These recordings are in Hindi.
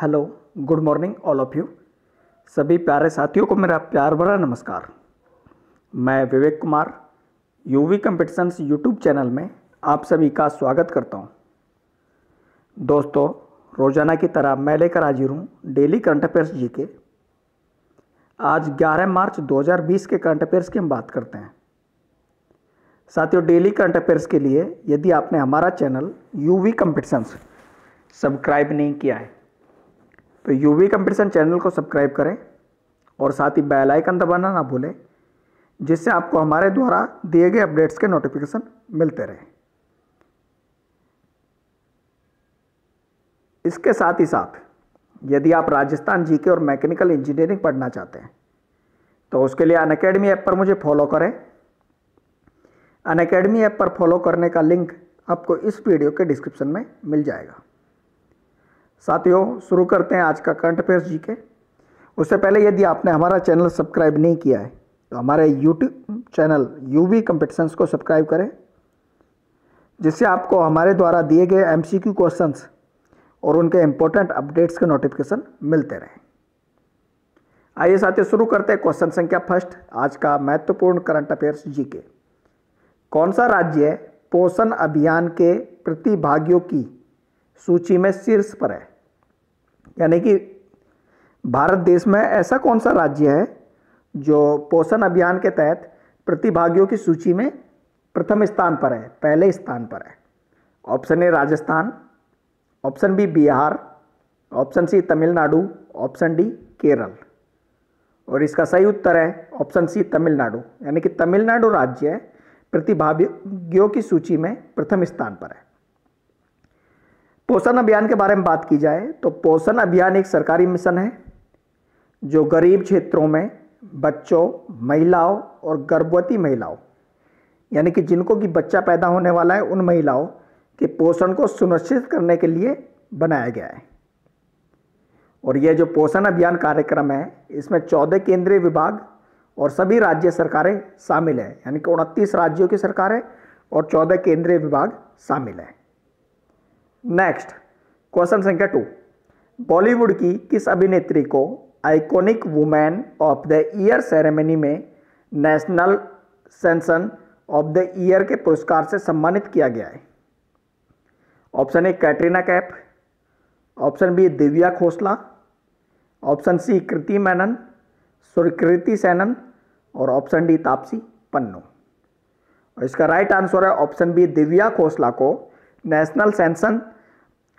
Hello good morning all of you सभी प्यारे साथियों को मेरा प्यार भरा नमस्कार मैं Vivek Kumar UV competitions YouTube channel में आप सभी का स्वागत करता हूं। दोस्तों रोज़ाना की तरह मैं लेकर हाजिर हूं डेली करंट अफेयर्स जी के आज 11 मार्च 2020 के करंट अफेयर्स की हम बात करते हैं साथियों डेली करंट अफेयर्स के लिए यदि आपने हमारा चैनल यूवी कंपटीशंस सब्सक्राइब नहीं किया है तो यूवी कंपटीशन चैनल को सब्सक्राइब करें और साथ ही बेल आइकन दबाना ना भूलें जिससे आपको हमारे द्वारा दिए गए अपडेट्स के नोटिफिकेशन मिलते रहें इसके साथ ही साथ यदि आप राजस्थान जीके और मैकेनिकल इंजीनियरिंग पढ़ना चाहते हैं तो उसके लिए अन अकेडमी ऐप पर मुझे फॉलो करें अन अकेडमी ऐप पर फॉलो करने का लिंक आपको इस वीडियो के डिस्क्रिप्शन में मिल जाएगा साथियों शुरू करते हैं आज का करंट अफेयर्स जी के उससे पहले यदि आपने हमारा चैनल सब्सक्राइब नहीं किया है तो हमारे YouTube channel U V competitions को सब्सक्राइब करें जिससे आपको हमारे द्वारा दिए गए एम सी क्यू क्वेश्चंस और उनके इम्पोर्टेंट अपडेट्स के नोटिफिकेशन मिलते रहें आइए साथियों शुरू करते हैं क्वेश्चन संख्या फर्स्ट आज का महत्वपूर्ण करंट अफेयर्स जी के कौन सा राज्य पोषण अभियान के प्रतिभागियों की सूची में शीर्ष पर है यानी कि भारत देश में ऐसा कौन सा राज्य है जो पोषण अभियान के तहत प्रतिभागियों की सूची में प्रथम स्थान पर है पहले स्थान पर है option A Rajasthan option B Bihar option C Tamil Nadu option D Kerala और इसका सही उत्तर है ऑप्शन सी तमिलनाडु यानी कि तमिलनाडु राज्य प्रतिभागियों की सूची में प्रथम स्थान पर है पोषण अभियान के बारे में बात की जाए तो पोषण अभियान एक सरकारी मिशन है जो गरीब क्षेत्रों में बच्चों महिलाओं और गर्भवती महिलाओं यानी कि जिनको कि बच्चा पैदा होने वाला है उन महिलाओं के पोषण को सुनिश्चित करने के लिए बनाया गया है और यह जो पोषण अभियान कार्यक्रम है इसमें चौदह केंद्रीय विभाग और सभी राज्य सरकारें शामिल हैं यानी कि उनतीस राज्यों की सरकारें और चौदह केंद्रीय विभाग शामिल हैं नेक्स्ट क्वेश्चन संख्या टू बॉलीवुड की किस अभिनेत्री को iconic women of the year ceremony में national sensation of the year के पुरस्कार से सम्मानित किया गया है option A Katrina Kaif option B Divya Khosla option C Kriti Menon सुरकृति सैनन और ऑप्शन डी तापसी पन्नू और इसका राइट आंसर है ऑप्शन बी दिव्या खोसला को national sensation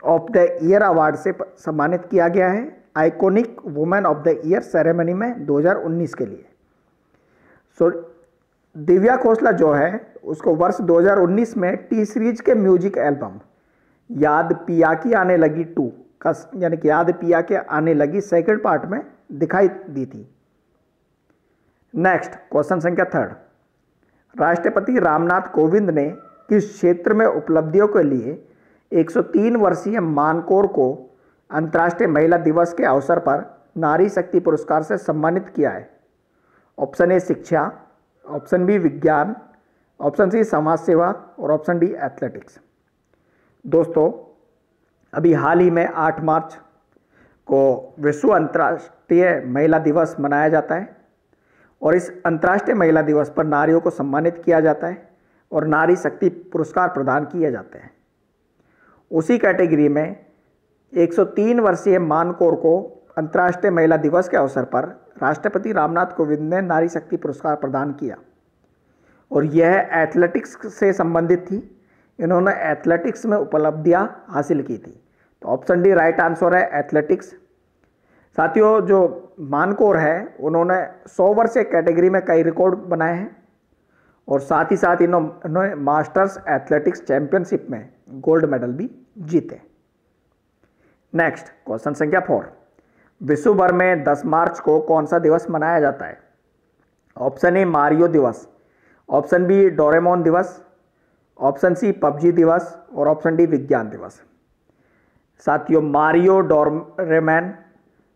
of the year award से सम्मानित किया गया है iconic women of the year ceremony में 2019 के लिए सो so, दिव्या खोसला जो है उसको वर्ष 2019 में टी सीरीज के म्यूजिक एल्बम याद पिया की आने लगी टू का यानी कि याद पिया के आने लगी सेकेंड पार्ट में दिखाई दी थी नेक्स्ट क्वेश्चन संख्या थर्ड राष्ट्रपति रामनाथ कोविंद ने किस क्षेत्र में उपलब्धियों के लिए 103 वर्षीय मानकोर को अंतर्राष्ट्रीय महिला दिवस के अवसर पर नारी शक्ति पुरस्कार से सम्मानित किया है ऑप्शन ए शिक्षा ऑप्शन बी विज्ञान ऑप्शन सी समाज सेवा और ऑप्शन डी एथलेटिक्स दोस्तों अभी हाल ही में 8 मार्च को विश्व अंतर्राष्ट्रीय महिला दिवस मनाया जाता है और इस अंतर्राष्ट्रीय महिला दिवस पर नारियों को सम्मानित किया जाता है और नारी शक्ति पुरस्कार प्रदान किए जाते हैं उसी कैटेगरी में 103 वर्षीय मानकोर को अंतर्राष्ट्रीय महिला दिवस के अवसर पर राष्ट्रपति रामनाथ कोविंद ने नारी शक्ति पुरस्कार प्रदान किया और यह एथलेटिक्स से संबंधित थी इन्होंने एथलेटिक्स में उपलब्धियां हासिल की थी तो ऑप्शन डी राइट आंसर है एथलेटिक्स साथियों जो मानकोर है उन्होंने 100 वर्षीय कैटेगरी में कई रिकॉर्ड बनाए हैं और साथ ही साथ इन्होंने मास्टर्स एथलेटिक्स चैंपियनशिप में गोल्ड मेडल भी जीते नेक्स्ट क्वेश्चन संख्या फोर विश्व भर में 10 मार्च को कौन सा दिवस मनाया जाता है ऑप्शन ए मारियो दिवस ऑप्शन बी डोरेमोन दिवस ऑप्शन सी पबजी दिवस और ऑप्शन डी विज्ञान दिवस साथियों मारियो डोरेमैन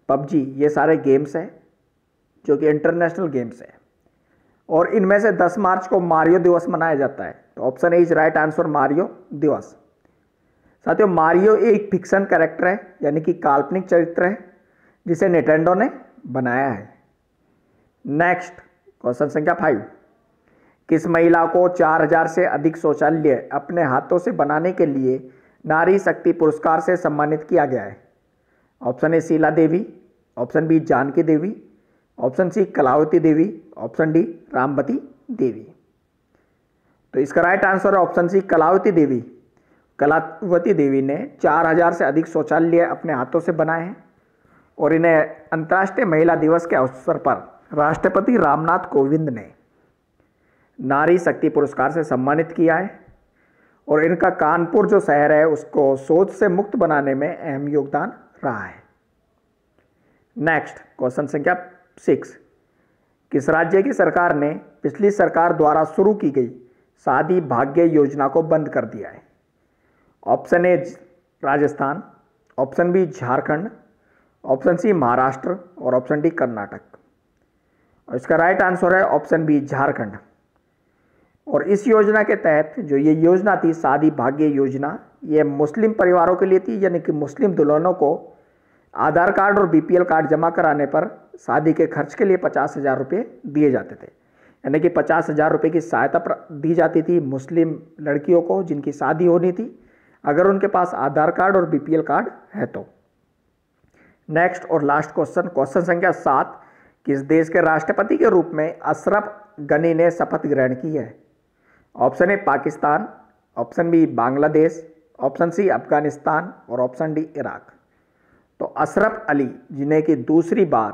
पबजी ये सारे गेम्स हैं जो कि इंटरनेशनल गेम्स हैं और इनमें से 10 मार्च को मारियो दिवस मनाया जाता है तो option A is right answer Mario दिवस साथियों मारियो एक फिक्शन कैरेक्टर है यानी कि काल्पनिक चरित्र है जिसे नेटेंडो ने बनाया है नेक्स्ट क्वेश्चन संख्या फाइव किस महिला को 4000 से अधिक शौचालय अपने हाथों से बनाने के लिए नारी शक्ति पुरस्कार से सम्मानित किया गया है option A Sheela Devi option B Janki Devi option C Kalavati Devi option D Ramvati Devi तो इसका राइट आंसर है ऑप्शन सी कलावती देवी कलावती देवी ने 4000 से अधिक शौचालय अपने हाथों से बनाए हैं और इन्हें अंतर्राष्ट्रीय महिला दिवस के अवसर पर राष्ट्रपति रामनाथ कोविंद ने नारी शक्ति पुरस्कार से सम्मानित किया है और इनका कानपुर जो शहर है उसको सोच से मुक्त बनाने में अहम योगदान रहा है नेक्स्ट क्वेश्चन संख्या सिक्स किस राज्य की सरकार ने पिछली सरकार द्वारा शुरू की गई शादी भाग्य योजना को बंद कर दिया है option A Rajasthan option B Jharkhand option C Maharashtra और ऑप्शन डी कर्नाटक और इसका राइट आंसर है ऑप्शन बी झारखंड और इस योजना के तहत जो ये योजना थी शादी भाग्य योजना ये मुस्लिम परिवारों के लिए थी यानी कि मुस्लिम दुल्हनों को आधार कार्ड और बीपीएल कार्ड जमा कराने पर शादी के खर्च के लिए पचास हज़ार रुपये दिए जाते थे यानी कि पचास हज़ार रुपये की सहायता दी जाती थी मुस्लिम लड़कियों को जिनकी शादी होनी थी अगर उनके पास आधार कार्ड और बीपीएल कार्ड है तो नेक्स्ट और लास्ट क्वेश्चन क्वेश्चन संख्या सात किस देश के राष्ट्रपति के रूप में अशरफ गनी ने शपथ ग्रहण की है option A Pakistan option B Bangladesh option C Afghanistan और ऑप्शन डी इराक तो अशरफ अली जिन्हें कि दूसरी बार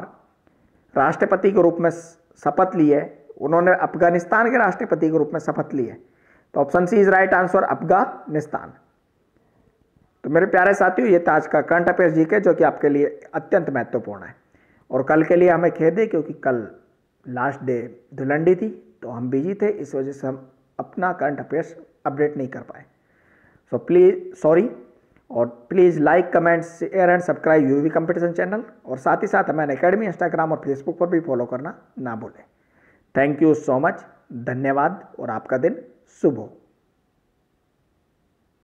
राष्ट्रपति के रूप में शपथ ली है उन्होंने अफगानिस्तान के राष्ट्रपति के रूप में शपथ ली है तो option C is right answer Afghanistan तो मेरे प्यारे साथियों ये था आज का करंट अफेयर्स जी के जो कि आपके लिए अत्यंत महत्वपूर्ण है और कल के लिए हमें खेद है क्योंकि कल लास्ट डे धुलंडी थी तो हम बिजी थे इस वजह से हम अपना करंट अफेयर्स अपडेट नहीं कर पाए सो प्लीज़ सॉरी और please like comment share and subscribe U V competition channel और साथ ही साथ हमें अकेडमी इंस्टाग्राम और फेसबुक पर भी फॉलो करना ना भूलें थैंक यू सो मच धन्यवाद और आपका दिन शुभ हो